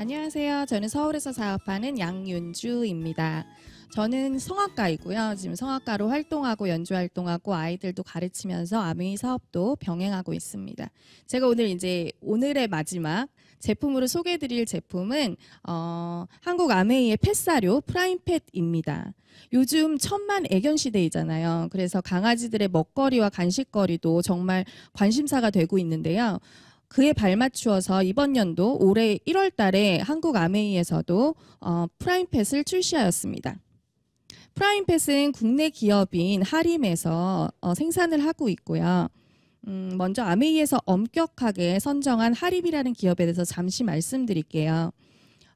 안녕하세요. 저는 서울에서 사업하는 양윤주입니다. 저는 성악가이고요. 지금 성악가로 활동하고 연주 활동하고 아이들도 가르치면서 아미 사업도 병행하고 있습니다. 제가 오늘 이제 오늘의 마지막 제품으로 소개해드릴 제품은 어, 한국 아메이의 펫사료 프라임펫입니다. 요즘 천만 애견 시대이잖아요. 그래서 강아지들의 먹거리와 간식거리도 정말 관심사가 되고 있는데요. 그에 발맞추어서 이번 연도 올해 1월 달에 한국 아메이에서도 어, 프라임펫을 출시하였습니다. 프라임펫은 국내 기업인 하림에서 어, 생산을 하고 있고요. 음, 먼저 아메이에서 엄격하게 선정한 하림이라는 기업에 대해서 잠시 말씀드릴게요.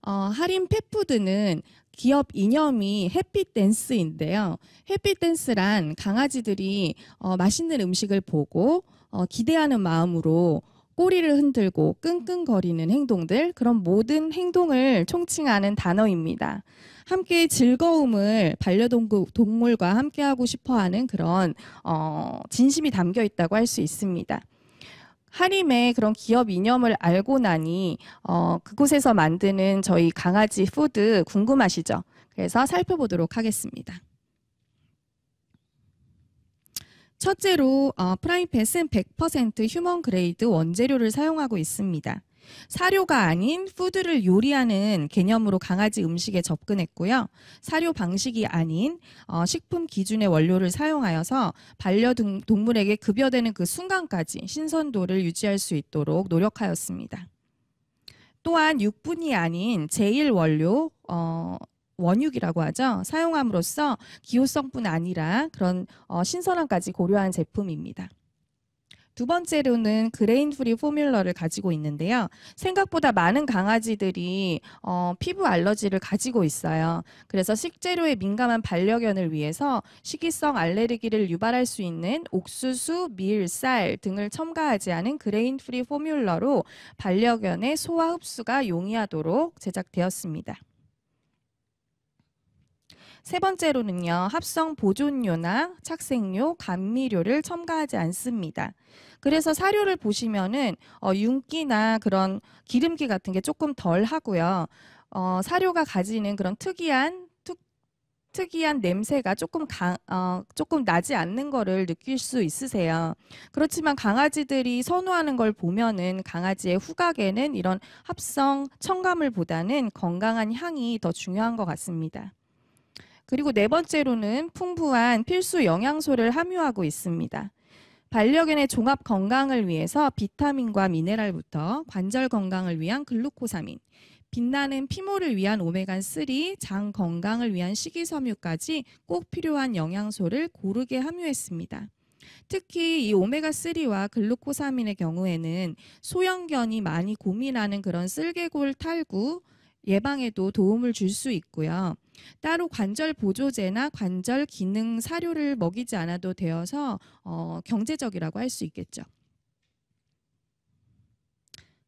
어, 하림 펫푸드는 기업 이념이 해피댄스인데요. 해피댄스란 강아지들이 어, 맛있는 음식을 보고 어, 기대하는 마음으로 꼬리를 흔들고 끙끙거리는 행동들, 그런 모든 행동을 총칭하는 단어입니다. 함께 즐거움을 반려동물과 함께하고 싶어하는 그런 어, 진심이 담겨 있다고 할 수 있습니다. 하림의 그런 기업 이념을 알고 나니 어, 그곳에서 만드는 저희 강아지 푸드 궁금하시죠? 그래서 살펴보도록 하겠습니다. 첫째로 어, 프라이펫은 100% 휴먼 그레이드 원재료를 사용하고 있습니다. 사료가 아닌 푸드를 요리하는 개념으로 강아지 음식에 접근했고요. 사료 방식이 아닌 어, 식품 기준의 원료를 사용하여서 반려동물에게 급여되는 그 순간까지 신선도를 유지할 수 있도록 노력하였습니다. 또한 육분이 아닌 제일 원료, 어, 원육이라고 하죠. 사용함으로써 기호성뿐 아니라 그런 어, 신선함까지 고려한 제품입니다. 두 번째로는 그레인 프리 포뮬러를 가지고 있는데요. 생각보다 많은 강아지들이 어, 피부 알러지를 가지고 있어요. 그래서 식재료에 민감한 반려견을 위해서 식이성 알레르기를 유발할 수 있는 옥수수, 밀, 쌀 등을 첨가하지 않은 그레인 프리 포뮬러로 반려견의 소화 흡수가 용이하도록 제작되었습니다. 세 번째로는요. 합성 보존료나 착색료, 감미료를 첨가하지 않습니다. 그래서 사료를 보시면은 어, 윤기나 그런 기름기 같은 게 조금 덜 하고요. 어, 사료가 가지는 그런 특이한 특이한 냄새가 조금 강, 어, 조금 나지 않는 거를 느낄 수 있으세요. 그렇지만 강아지들이 선호하는 걸 보면은 강아지의 후각에는 이런 합성 첨가물보다는 건강한 향이 더 중요한 것 같습니다. 그리고 네 번째로는 풍부한 필수 영양소를 함유하고 있습니다. 반려견의 종합 건강을 위해서 비타민과 미네랄부터 관절 건강을 위한 글루코사민, 빛나는 피모를 위한 오메가3, 장 건강을 위한 식이섬유까지 꼭 필요한 영양소를 고르게 함유했습니다. 특히 이 오메가3와 글루코사민의 경우에는 소형견이 많이 고민하는 그런 쓸개골 탈구, 예방에도 도움을 줄 수 있고요. 따로 관절 보조제나 관절 기능 사료를 먹이지 않아도 되어서 어, 경제적이라고 할 수 있겠죠.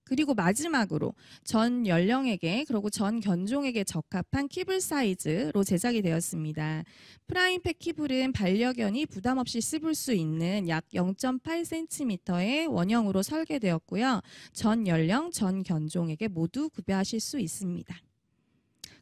그리고 마지막으로 전 연령에게 그리고 전 견종에게 적합한 키블 사이즈로 제작이 되었습니다. 프라임팩 키블은 반려견이 부담 없이 씹을 수 있는 약 0.8cm의 원형으로 설계되었고요. 전 연령, 전 견종에게 모두 구비하실 수 있습니다.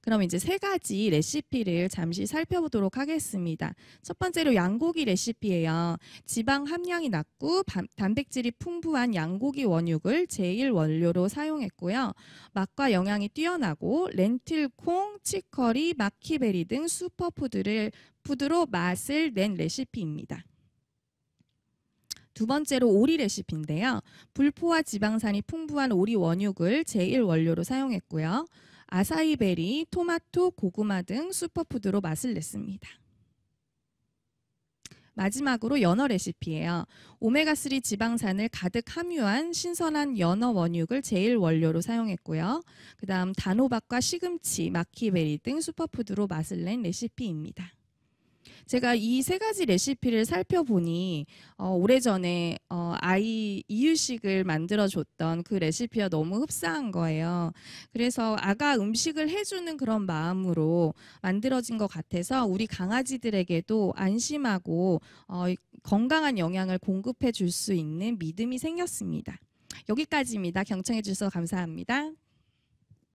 그럼 이제 세 가지 레시피를 잠시 살펴보도록 하겠습니다. 첫 번째로 양고기 레시피예요. 지방 함량이 낮고 단백질이 풍부한 양고기 원육을 제일 원료로 사용했고요. 맛과 영양이 뛰어나고 렌틸, 콩, 치커리, 마키베리 등 슈퍼푸드를 푸드로 맛을 낸 레시피입니다. 두 번째로 오리 레시피인데요. 불포화 지방산이 풍부한 오리 원육을 제일 원료로 사용했고요. 아사이베리, 토마토, 고구마 등 슈퍼푸드로 맛을 냈습니다. 마지막으로 연어 레시피예요. 오메가3 지방산을 가득 함유한 신선한 연어 원육을 제일 원료로 사용했고요. 그다음 단호박과 시금치, 마키베리 등 슈퍼푸드로 맛을 낸 레시피입니다. 제가 이 세 가지 레시피를 살펴보니 어, 오래전에 어, 아이 이유식을 만들어줬던 그 레시피와 너무 흡사한 거예요. 그래서 아가 음식을 해주는 그런 마음으로 만들어진 것 같아서 우리 강아지들에게도 안심하고 어, 건강한 영양을 공급해 줄 수 있는 믿음이 생겼습니다. 여기까지입니다. 경청해 주셔서 감사합니다.